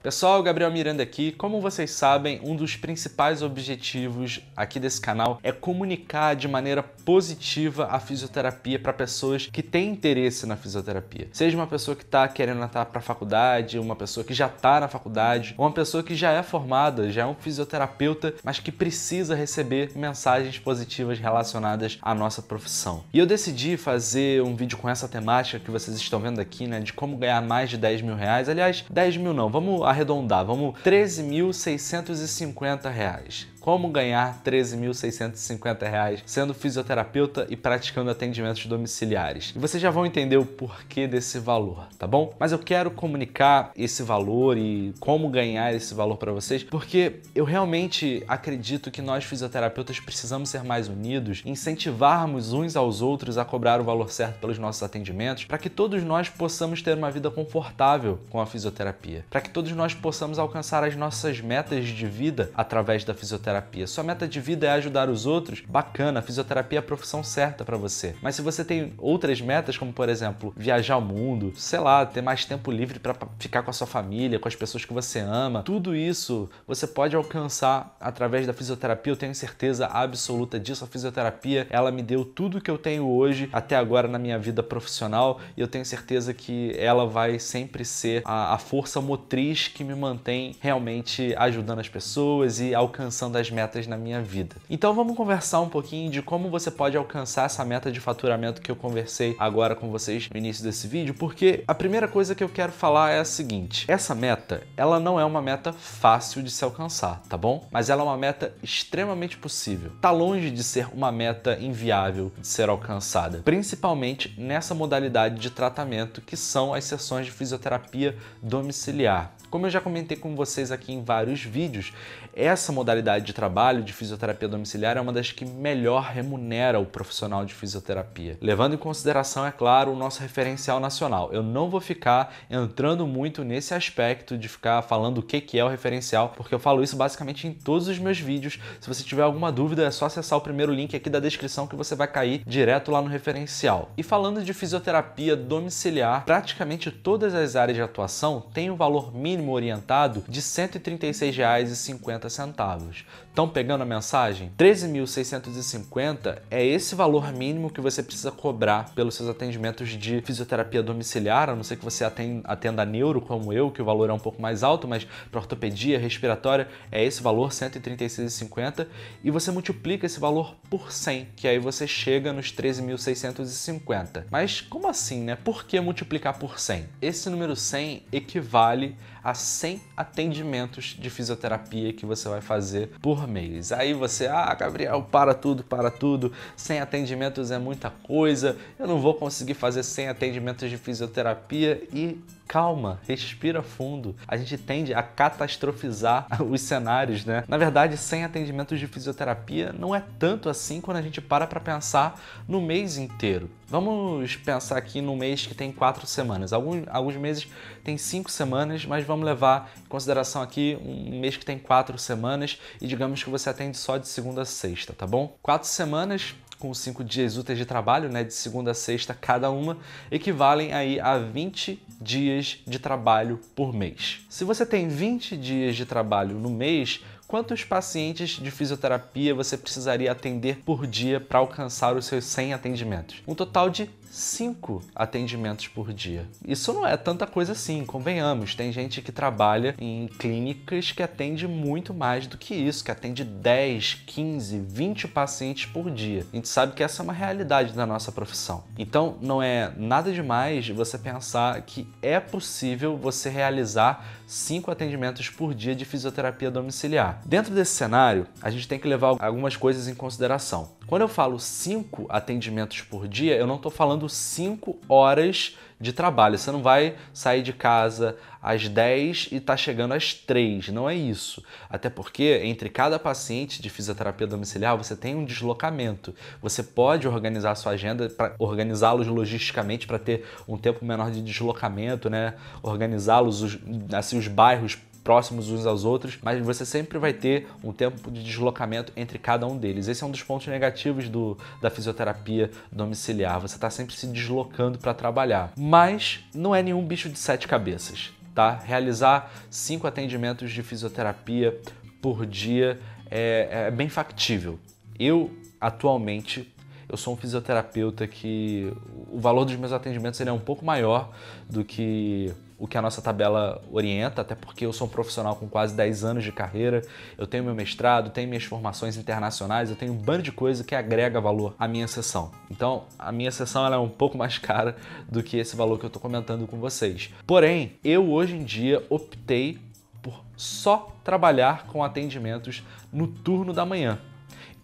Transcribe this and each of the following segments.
Pessoal, Gabriel Miranda aqui. Como vocês sabem, um dos principais objetivos aqui desse canal é comunicar de maneira positiva a fisioterapia para pessoas que têm interesse na fisioterapia. Seja uma pessoa que está querendo entrar para a faculdade, uma pessoa que já está na faculdade, ou uma pessoa que já é formada, já é um fisioterapeuta, mas que precisa receber mensagens positivas relacionadas à nossa profissão. E eu decidi fazer um vídeo com essa temática que vocês estão vendo aqui, né, de como ganhar mais de 10 mil reais. Aliás, 10 mil não, vamos arredondar, vamos 13.650 reais. Como ganhar 13.650 reais sendo fisioterapeuta e praticando atendimentos domiciliares. E vocês já vão entender o porquê desse valor, tá bom? Mas eu quero comunicar esse valor e como ganhar esse valor para vocês, porque eu realmente acredito que nós fisioterapeutas precisamos ser mais unidos, incentivarmos uns aos outros a cobrar o valor certo pelos nossos atendimentos, para que todos nós possamos ter uma vida confortável com a fisioterapia, para que todos nós possamos alcançar as nossas metas de vida através da fisioterapia fisioterapia. Sua meta de vida é ajudar os outros? Bacana, a fisioterapia é a profissão certa para você. Mas se você tem outras metas, como por exemplo, viajar o mundo, sei lá, ter mais tempo livre para ficar com a sua família, com as pessoas que você ama, tudo isso você pode alcançar através da fisioterapia. Eu tenho certeza absoluta disso. A fisioterapia, ela me deu tudo que eu tenho hoje até agora na minha vida profissional e eu tenho certeza que ela vai sempre ser a, a força motriz que me mantém realmente ajudando as pessoas e alcançando as das metas na minha vida. Então vamos conversar um pouquinho de como você pode alcançar essa meta de faturamento que eu conversei agora com vocês no início desse vídeo, porque a primeira coisa que eu quero falar é a seguinte: essa meta, ela não é uma meta fácil de se alcançar, tá bom? Mas ela é uma meta extremamente possível. Tá longe de ser uma meta inviável de ser alcançada, principalmente nessa modalidade de tratamento que são as sessões de fisioterapia domiciliar. Como eu já comentei com vocês aqui em vários vídeos, essa modalidade de trabalho de fisioterapia domiciliar é uma das que melhor remunera o profissional de fisioterapia, levando em consideração, é claro, o nosso referencial nacional. Eu não vou ficar entrando muito nesse aspecto de ficar falando o que é o referencial, porque eu falo isso basicamente em todos os meus vídeos. Se você tiver alguma dúvida, é só acessar o primeiro link aqui da descrição que você vai cair direto lá no referencial. E falando de fisioterapia domiciliar, praticamente todas as áreas de atuação têm um valor mínimo mínimo orientado de R$ 136,50. Estão pegando a mensagem? 13.650 é esse valor mínimo que você precisa cobrar pelos seus atendimentos de fisioterapia domiciliar, a não ser que você atenda neuro como eu, que o valor é um pouco mais alto, mas para ortopedia, respiratória, é esse valor, 136,50, e você multiplica esse valor por 100, que aí você chega nos 13.650. Mas como assim, né? Por que multiplicar por 100? Esse número 100 equivale a 100 atendimentos de fisioterapia que você vai fazer por mês. Aí você, ah, Gabriel, para tudo, para tudo, 100 atendimentos é muita coisa, eu não vou conseguir fazer 100 atendimentos de fisioterapia e calma, respira fundo. A gente tende a catastrofizar os cenários, né? Na verdade, sem atendimentos de fisioterapia não é tanto assim quando a gente para para pensar no mês inteiro. Vamos pensar aqui no mês que tem quatro semanas. Alguns, alguns meses tem cinco semanas, mas vamos levar em consideração aqui um mês que tem quatro semanas e digamos que você atende só de segunda a sexta, tá bom? Quatro semanas com cinco dias úteis de trabalho, né, de segunda a sexta cada uma, equivalem aí a 20 dias de trabalho por mês. Se você tem 20 dias de trabalho no mês, Quantos pacientes de fisioterapia você precisaria atender por dia para alcançar os seus 100 atendimentos? Um total de 5 atendimentos por dia. Isso não é tanta coisa assim, convenhamos. Tem gente que trabalha em clínicas que atende muito mais do que isso, que atende 10, 15, 20 pacientes por dia. A gente sabe que essa é uma realidade da nossa profissão. Então, não é nada demais você pensar que é possível você realizar 5 atendimentos por dia de fisioterapia domiciliar. Dentro desse cenário, a gente tem que levar algumas coisas em consideração. Quando eu falo cinco atendimentos por dia, eu não estou falando cinco horas de trabalho. Você não vai sair de casa às 10 e está chegando às 3. Não é isso. Até porque entre cada paciente de fisioterapia domiciliar você tem um deslocamento. Você pode organizar a sua agenda para organizá-los logisticamente para ter um tempo menor de deslocamento, né? Organizá-los assim os bairros próximos uns aos outros, mas você sempre vai ter um tempo de deslocamento entre cada um deles. Esse é um dos pontos negativos do, da fisioterapia domiciliar. Você está sempre se deslocando para trabalhar. Mas não é nenhum bicho de sete cabeças. Tá? Realizar cinco atendimentos de fisioterapia por dia é, é bem factível. Eu atualmente eu sou um fisioterapeuta que o valor dos meus atendimentos ele é um pouco maior do que o que a nossa tabela orienta, até porque eu sou um profissional com quase 10 anos de carreira, eu tenho meu mestrado, tenho minhas formações internacionais, eu tenho um bando de coisa que agrega valor à minha sessão. Então, a minha sessão ela é um pouco mais cara do que esse valor que eu estou comentando com vocês. Porém, eu hoje em dia optei por só trabalhar com atendimentos no turno da manhã.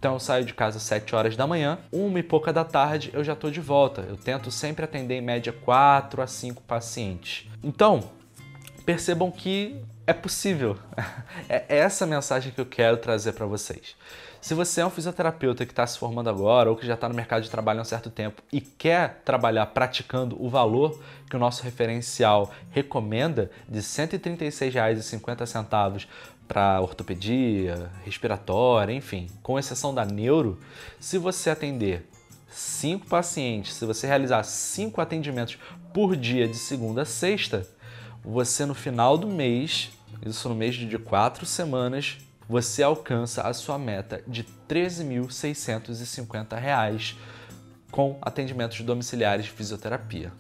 Então eu saio de casa às 7 horas da manhã, uma e pouca da tarde eu já estou de volta. Eu tento sempre atender em média 4 a 5 pacientes. Então, percebam que é possível. É, é essa mensagem que eu quero trazer para vocês. Se você é um fisioterapeuta que está se formando agora ou que já está no mercado de trabalho há um certo tempo e quer trabalhar praticando o valor que o nosso referencial recomenda de R$ 136,50 para ortopedia, respiratória, enfim, com exceção da neuro, se você atender cinco pacientes, se você realizar cinco atendimentos por dia de segunda a sexta, você no final do mês, isso no mês de quatro semanas, você alcança a sua meta de R$ reais com atendimentos domiciliares de fisioterapia.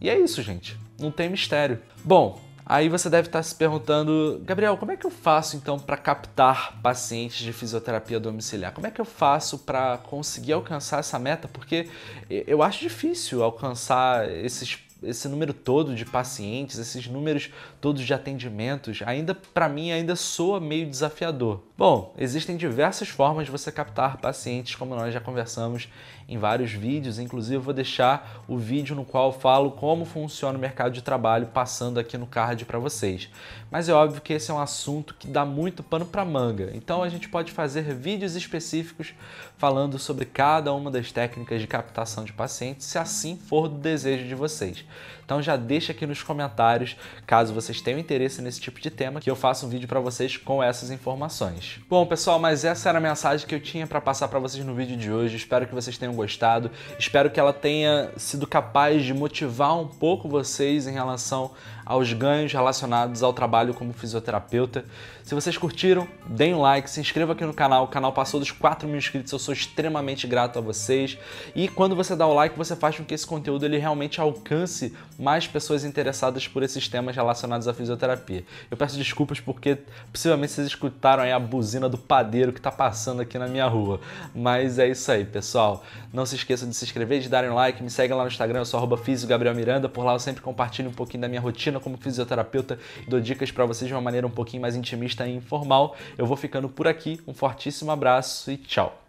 E é isso, gente. Não tem mistério. Bom, aí você deve estar se perguntando, Gabriel, como é que eu faço então para captar pacientes de fisioterapia domiciliar? Como é que eu faço para conseguir alcançar essa meta? Porque eu acho difícil alcançar esses esse número todo de pacientes, esses números todos de atendimentos, ainda para mim ainda soa meio desafiador. Bom, existem diversas formas de você captar pacientes, como nós já conversamos em vários vídeos, inclusive eu vou deixar o vídeo no qual falo como funciona o mercado de trabalho passando aqui no card para vocês. Mas é óbvio que esse é um assunto que dá muito pano para manga. Então a gente pode fazer vídeos específicos falando sobre cada uma das técnicas de captação de pacientes, se assim for do desejo de vocês. Então já deixa aqui nos comentários caso vocês tenham interesse nesse tipo de tema que eu faça um vídeo para vocês com essas informações. Bom, pessoal, mas essa era a mensagem que eu tinha para passar para vocês no vídeo de hoje. Espero que vocês tenham gostado. Espero que ela tenha sido capaz de motivar um pouco vocês em relação aos ganhos relacionados ao trabalho como fisioterapeuta. Se vocês curtiram, deem um like, se inscreva aqui no canal. O canal passou dos 4 mil inscritos, eu sou extremamente grato a vocês. E quando você dá o like, você faz com que esse conteúdo ele realmente alcance mais pessoas interessadas por esses temas relacionados à fisioterapia. Eu peço desculpas porque possivelmente vocês escutaram a buzina do padeiro que está passando aqui na minha rua. Mas é isso aí, pessoal. Não se esqueça de se inscrever, de darem um like, me segue lá no Instagram, eu sou arroba Miranda, por lá eu sempre compartilho um pouquinho da minha rotina rotina como fisioterapeuta e dou dicas para vocês de uma maneira um pouquinho mais intimista e informal. Eu vou ficando por aqui. Um fortíssimo abraço e tchau.